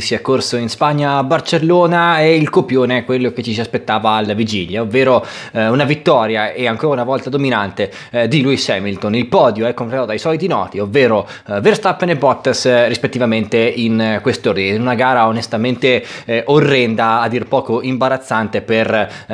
Si è corso in Spagna a Barcellona e il copione è quello che ci si aspettava alla vigilia, ovvero eh, una vittoria e ancora una volta dominante eh, di Lewis Hamilton. Il podio è completato dai soliti noti, ovvero eh, Verstappen e Bottas eh, rispettivamente in eh, quest'ordine. Una gara onestamente eh, orrenda, a dir poco imbarazzante per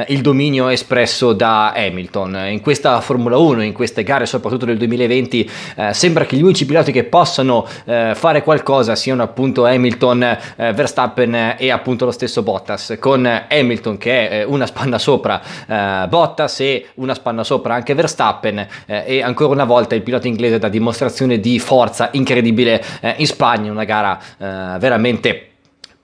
il dominio espresso da Hamilton. In questa Formula 1, in queste gare soprattutto del 2020, sembra che gli unici piloti che possano fare qualcosa siano appunto Hamilton eh, Verstappen e appunto lo stesso Bottas, con Hamilton che è eh, una spanna sopra eh, Bottas e una spanna sopra anche Verstappen eh, e ancora una volta il pilota inglese da dimostrazione di forza incredibile eh, in Spagna, una gara eh, veramente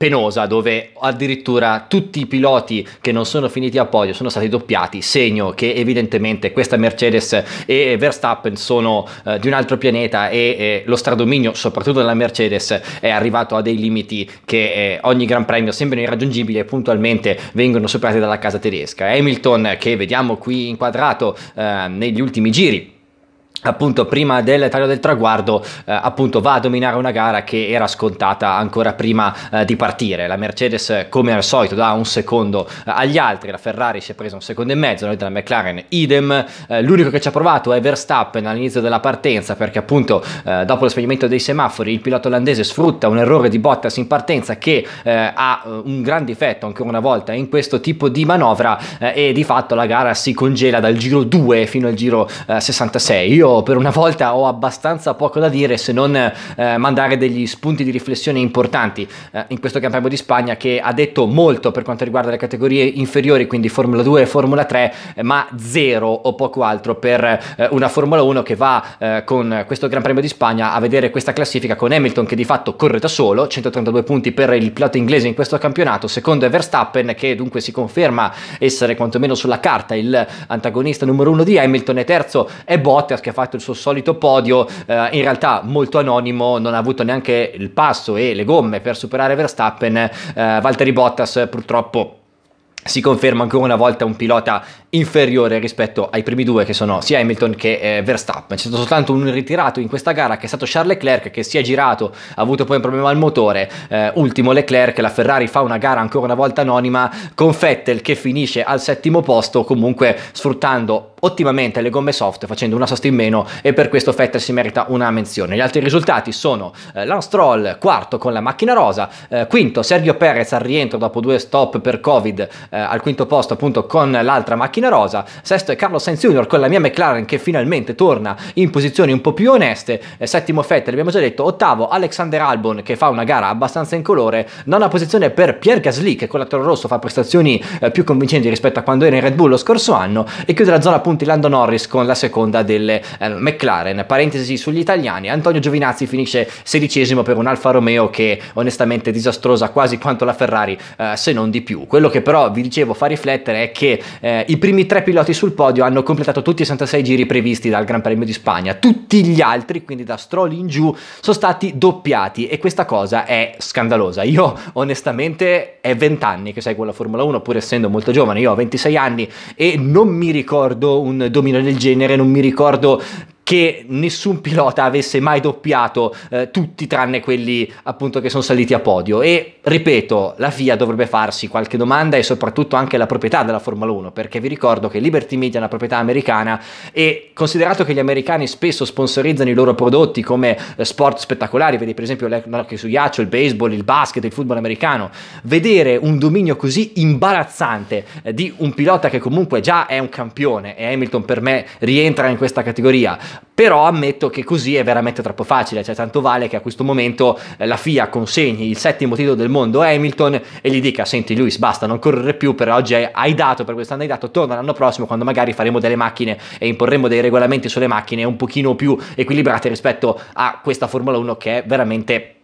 penosa dove addirittura tutti i piloti che non sono finiti a podio sono stati doppiati, segno che evidentemente questa Mercedes e Verstappen sono eh, di un altro pianeta e eh, lo stradominio soprattutto della Mercedes è arrivato a dei limiti che eh, ogni Gran Premio sembrano irraggiungibili e puntualmente vengono superati dalla casa tedesca. Hamilton che vediamo qui inquadrato eh, negli ultimi giri appunto prima del taglio del traguardo eh, appunto va a dominare una gara che era scontata ancora prima eh, di partire la Mercedes come al solito dà un secondo eh, agli altri la Ferrari si è presa un secondo e mezzo noi della McLaren idem eh, l'unico che ci ha provato è Verstappen all'inizio della partenza perché appunto eh, dopo lo spegnimento dei semafori il pilota olandese sfrutta un errore di Bottas in partenza che eh, ha un gran difetto ancora una volta in questo tipo di manovra e di fatto la gara si congela dal giro 2 fino al giro 66 io per una volta ho abbastanza poco da dire se non eh, mandare degli spunti di riflessione importanti eh, in questo campionato di Spagna che ha detto molto per quanto riguarda le categorie inferiori, quindi Formula 2 e Formula 3, eh, ma zero o poco altro per eh, una Formula 1 che va eh, con questo Gran Premio di Spagna a vedere questa classifica con Hamilton che di fatto corre da solo, 132 punti per il pilota inglese in questo campionato, secondo è Verstappen che dunque si conferma essere quantomeno sulla carta il antagonista numero uno di Hamilton e terzo è Bottas che ha fatto il suo solito podio, eh, in realtà molto anonimo, non ha avuto neanche il passo e le gomme per superare Verstappen, eh, Valtteri Bottas purtroppo si conferma ancora una volta un pilota inferiore rispetto ai primi due che sono sia Hamilton che eh, Verstappen. C'è stato soltanto un ritirato in questa gara che è stato Charles Leclerc che si è girato, ha avuto poi un problema al motore. Eh, ultimo Leclerc, la Ferrari fa una gara ancora una volta anonima con Vettel che finisce al settimo posto, comunque sfruttando ottimamente le gomme soft facendo una sosta in meno e per questo Vettel si merita una menzione. Gli altri risultati sono eh, Lance Stroll quarto con la macchina rosa, eh, quinto Sergio Perez al rientro dopo due stop per Covid eh, al quinto posto appunto con l'altra macchina rosa, sesto è Carlo Sainz Jr. con la mia McLaren che finalmente torna in posizioni un po' più oneste, eh, settimo Vettel abbiamo già detto, ottavo Alexander Albon che fa una gara abbastanza incolore, nona posizione per Pierre Gasly che con la Toro Rosso fa prestazioni eh, più convincenti rispetto a quando era in Red Bull lo scorso anno e chiude la zona appunto appunto Lando Norris con la seconda delle eh, McLaren. Parentesi sugli italiani, Antonio Giovinazzi finisce sedicesimo per un Alfa Romeo che onestamente è disastrosa quasi quanto la Ferrari, eh, se non di più. Quello che però vi dicevo fa riflettere è che eh, i primi tre piloti sul podio hanno completato tutti i 66 giri previsti dal Gran Premio di Spagna, tutti gli altri, quindi da Stroll in giù, sono stati doppiati e questa cosa è scandalosa. Io onestamente è 20 anni che seguo la Formula 1, pur essendo molto giovane, io ho 26 anni e non mi ricordo un domino del genere, non mi ricordo che nessun pilota avesse mai doppiato eh, tutti tranne quelli appunto che sono saliti a podio e ripeto la FIA dovrebbe farsi qualche domanda e soprattutto anche la proprietà della Formula 1 perché vi ricordo che Liberty Media è una proprietà americana e considerato che gli americani spesso sponsorizzano i loro prodotti come eh, sport spettacolari vedi per esempio l'occhio su ghiaccio il baseball il basket il football americano vedere un dominio così imbarazzante eh, di un pilota che comunque già è un campione e Hamilton per me rientra in questa categoria però ammetto che così è veramente troppo facile, cioè tanto vale che a questo momento eh, la FIA consegni il settimo titolo del mondo a Hamilton e gli dica senti Luis basta non correre più per oggi hai dato, per quest'anno hai dato, torna l'anno prossimo quando magari faremo delle macchine e imporremo dei regolamenti sulle macchine un pochino più equilibrate rispetto a questa Formula 1 che è veramente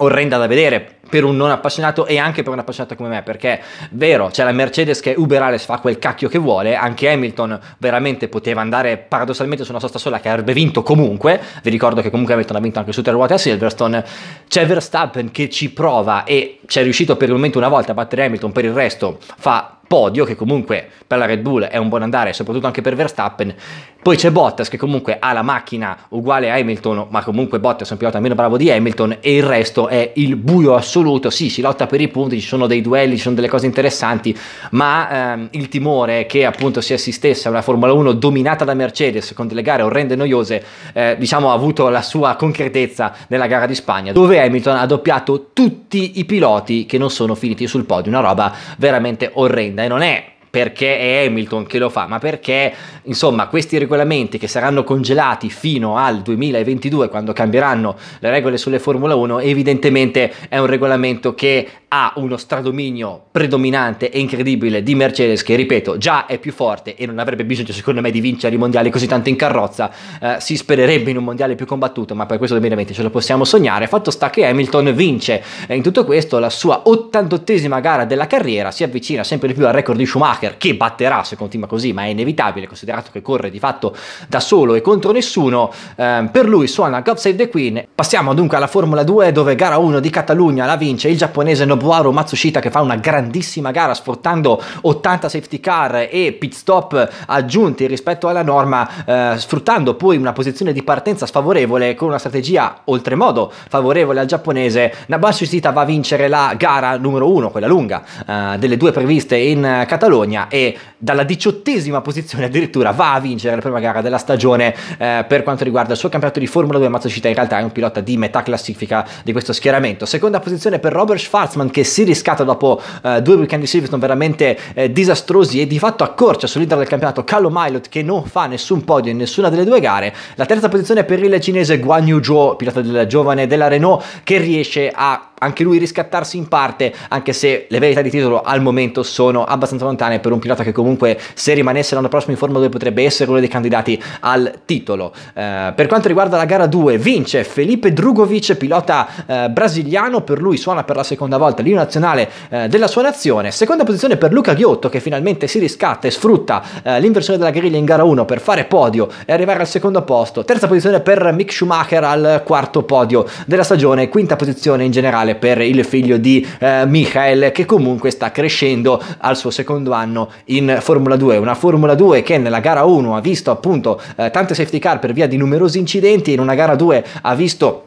orrenda da vedere per un non appassionato e anche per un appassionato come me perché vero c'è la Mercedes che Uberales fa quel cacchio che vuole anche Hamilton veramente poteva andare paradossalmente su una sosta sola che avrebbe vinto comunque vi ricordo che comunque Hamilton ha vinto anche su tre ruote a Silverstone c'è Verstappen che ci prova e c'è riuscito per il momento una volta a battere Hamilton per il resto fa podio, che comunque per la Red Bull è un buon andare, soprattutto anche per Verstappen. Poi c'è Bottas, che comunque ha la macchina uguale a Hamilton, ma comunque Bottas è un pilota meno bravo di Hamilton, e il resto è il buio assoluto. Sì, si lotta per i punti, ci sono dei duelli, ci sono delle cose interessanti, ma ehm, il timore che appunto sia si stessa una Formula 1 dominata da Mercedes con delle gare orrende e noiose, eh, diciamo ha avuto la sua concretezza nella gara di Spagna, dove Hamilton ha doppiato tutti i piloti che non sono finiti sul podio, una roba veramente orrenda azienda e non è perché è Hamilton che lo fa, ma perché insomma questi regolamenti che saranno congelati fino al 2022 quando cambieranno le regole sulle Formula 1, evidentemente è un regolamento che ha uno stradominio predominante e incredibile di Mercedes che ripeto già è più forte e non avrebbe bisogno secondo me di vincere i mondiali così tanto in carrozza eh, si spererebbe in un mondiale più combattuto ma per questo 2020 ce lo possiamo sognare fatto sta che Hamilton vince e eh, in tutto questo la sua 88esima gara della carriera si avvicina sempre di più al record di Schumacher che batterà se continua così ma è inevitabile considerato che corre di fatto da solo e contro nessuno eh, per lui suona God Save the Queen passiamo dunque alla Formula 2 dove gara 1 di Catalogna la vince il giapponese Nobuo Nobuaro Matsushita che fa una grandissima gara sfruttando 80 safety car e pit stop aggiunti rispetto alla norma, eh, sfruttando poi una posizione di partenza sfavorevole con una strategia oltremodo favorevole al giapponese. Matsushita va a vincere la gara numero 1, quella lunga, eh, delle due previste in Catalogna e dalla diciottesima posizione addirittura va a vincere la prima gara della stagione eh, per quanto riguarda il suo campionato di Formula 2 Matsushita in realtà è un pilota di metà classifica di questo schieramento seconda posizione per Robert Schwarzman che si riscatta dopo eh, due weekend di seguito veramente eh, disastrosi e di fatto accorcia sul leader del campionato Callum Milot che non fa nessun podio in nessuna delle due gare. La terza posizione per il cinese Guan Yu Zhou, pilota del giovane della Renault che riesce a anche lui riscattarsi in parte, anche se le verità di titolo al momento sono abbastanza lontane per un pilota che comunque se rimanesse l'anno prossimo in Formula 2 potrebbe essere uno dei candidati al titolo. Eh, per quanto riguarda la gara 2, vince Felipe Drugovic, pilota eh, brasiliano, per lui suona per la seconda volta l'ino nazionale eh, della sua nazione. Seconda posizione per Luca Ghiotto che finalmente si riscatta e sfrutta eh, l'inversione della griglia in gara 1 per fare podio e arrivare al secondo posto. Terza posizione per Mick Schumacher al quarto podio della stagione, quinta posizione in generale mondiale per il figlio di eh, Michael che comunque sta crescendo al suo secondo anno in Formula 2, una Formula 2 che nella gara 1 ha visto appunto eh, tante safety car per via di numerosi incidenti, in una gara 2 ha visto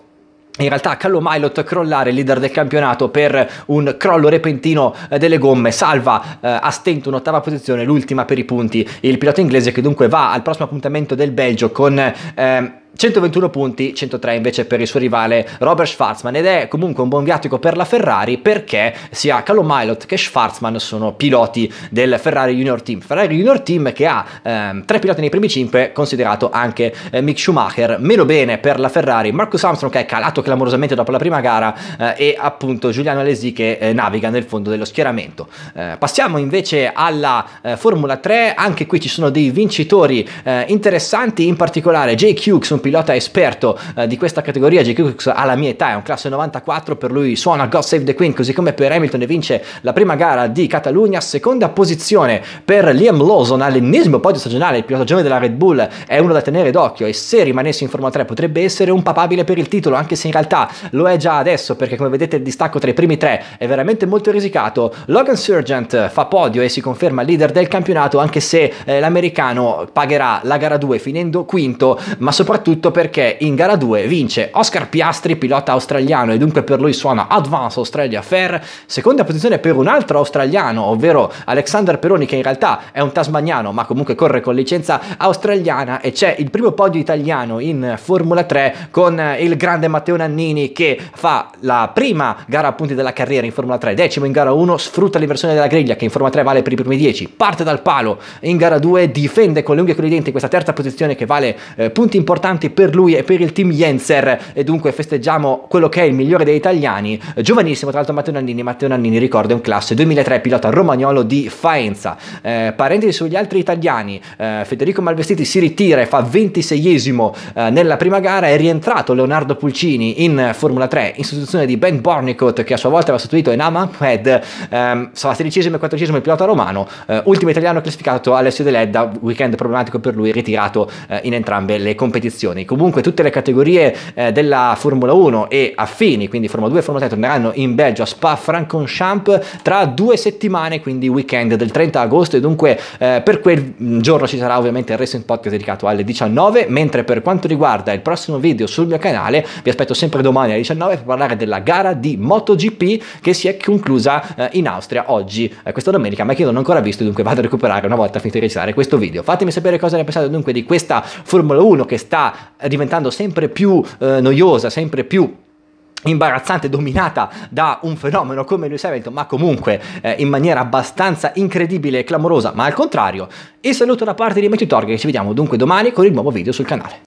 in realtà Callum Milot crollare il leader del campionato per un crollo repentino eh, delle gomme salva eh, a stento un'ottava posizione l'ultima per i punti il pilota inglese che dunque va al prossimo appuntamento del Belgio con eh, 121 punti, 103 invece per il suo rivale Robert Schwarzman ed è comunque un buon viatico per la Ferrari perché sia Callum Milot che Schwarzman sono piloti del Ferrari Junior Team. Ferrari Junior Team che ha ehm, tre piloti nei primi cinque, considerato anche eh, Mick Schumacher, meno bene per la Ferrari, Marcus Armstrong che è calato clamorosamente dopo la prima gara eh, e appunto Giuliano Alesi che eh, naviga nel fondo dello schieramento. Eh, passiamo invece alla eh, Formula 3, anche qui ci sono dei vincitori eh, interessanti, in particolare Jake Hughes, un pilota esperto eh, di questa categoria, J. Cooks ha mia età, è un classe 94, per lui suona God Save the Queen, così come per Hamilton e vince la prima gara di Catalogna, seconda posizione per Liam Lawson all'ennesimo podio stagionale, il pilota giovane della Red Bull è uno da tenere d'occhio e se rimanesse in Formula 3 potrebbe essere un papabile per il titolo, anche se in realtà lo è già adesso perché come vedete il distacco tra i primi tre è veramente molto risicato. Logan Surgent fa podio e si conferma leader del campionato anche se eh, l'americano pagherà la gara 2 finendo quinto, ma soprattutto tutto perché in gara 2 vince Oscar Piastri, pilota australiano, e dunque per lui suona Advance Australia Fair, seconda posizione per un altro australiano, ovvero Alexander Peroni, che in realtà è un tasmaniano, ma comunque corre con licenza australiana, e c'è il primo podio italiano in Formula 3 con eh, il grande Matteo Nannini che fa la prima gara a punti della carriera in Formula 3, decimo in gara 1, sfrutta l'inversione della griglia che in Formula 3 vale per i primi 10, parte dal palo in gara 2, difende con le unghie e con i denti questa terza posizione che vale eh, punti importanti importanti per lui e per il team Jenser e dunque festeggiamo quello che è il migliore degli italiani, giovanissimo tra l'altro Matteo Nannini, Matteo Nannini ricorda un classe 2003 pilota romagnolo di Faenza, eh, parenti sugli altri italiani, eh, Federico Malvestiti si ritira e fa 26esimo eh, nella prima gara, è rientrato Leonardo Pulcini in Formula 3 in sostituzione di Ben Bornicott che a sua volta aveva sostituito Enam Ahmed, ehm, sarà sedicesimo e quattordicesimo il pilota romano, eh, ultimo italiano classificato Alessio Deledda, weekend problematico per lui, ritirato eh, in entrambe le competizioni competizioni. Comunque tutte le categorie eh, della Formula 1 e affini, quindi Formula 2 e Formula 3 torneranno in Belgio a Spa Francorchamps tra due settimane, quindi weekend del 30 agosto e dunque eh, per quel giorno ci sarà ovviamente il Racing Podcast dedicato alle 19, mentre per quanto riguarda il prossimo video sul mio canale vi aspetto sempre domani alle 19 per parlare della gara di MotoGP che si è conclusa eh, in Austria oggi, eh, questa domenica, ma che io non ho ancora visto, e dunque vado a recuperare una volta finito di registrare questo video. Fatemi sapere cosa ne pensate dunque di questa Formula 1 che sta diventando sempre più eh, noiosa, sempre più imbarazzante, dominata da un fenomeno come Lewis Hamilton, ma comunque eh, in maniera abbastanza incredibile e clamorosa, ma al contrario. Il saluto da parte di Matthew Torg, ci vediamo dunque domani con il nuovo video sul canale.